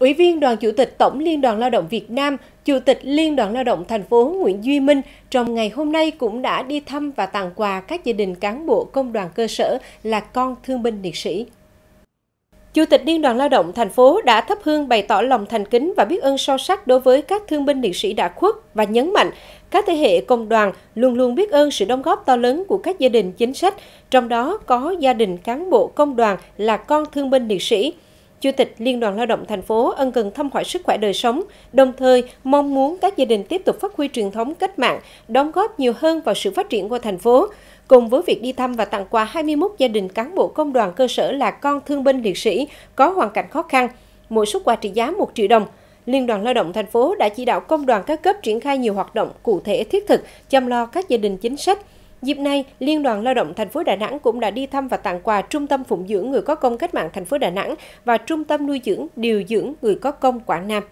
Ủy viên Đoàn Chủ tịch Tổng Liên đoàn Lao động Việt Nam, Chủ tịch Liên đoàn Lao động thành phố Nguyễn Duy Minh trong ngày hôm nay cũng đã đi thăm và tặng quà các gia đình cán bộ công đoàn cơ sở là con thương binh liệt sĩ. Chủ tịch Liên đoàn Lao động thành phố đã thắp hương bày tỏ lòng thành kính và biết ơn sâu sắc đối với các thương binh liệt sĩ đã khuất và nhấn mạnh các thế hệ công đoàn luôn luôn biết ơn sự đóng góp to lớn của các gia đình chính sách, trong đó có gia đình cán bộ công đoàn là con thương binh liệt sĩ. Chủ tịch Liên đoàn Lao động thành phố ân cần thăm hỏi sức khỏe đời sống, đồng thời mong muốn các gia đình tiếp tục phát huy truyền thống cách mạng, đóng góp nhiều hơn vào sự phát triển của thành phố. Cùng với việc đi thăm và tặng quà 21 gia đình cán bộ công đoàn cơ sở là con thương binh liệt sĩ có hoàn cảnh khó khăn, mỗi suất quà trị giá 1 triệu đồng. Liên đoàn Lao động thành phố đã chỉ đạo công đoàn các cấp triển khai nhiều hoạt động cụ thể thiết thực chăm lo các gia đình chính sách, Dịp này, Liên đoàn Lao động thành phố Đà Nẵng cũng đã đi thăm và tặng quà Trung tâm phụng dưỡng người có công cách mạng thành phố Đà Nẵng và Trung tâm nuôi dưỡng điều dưỡng người có công Quảng Nam.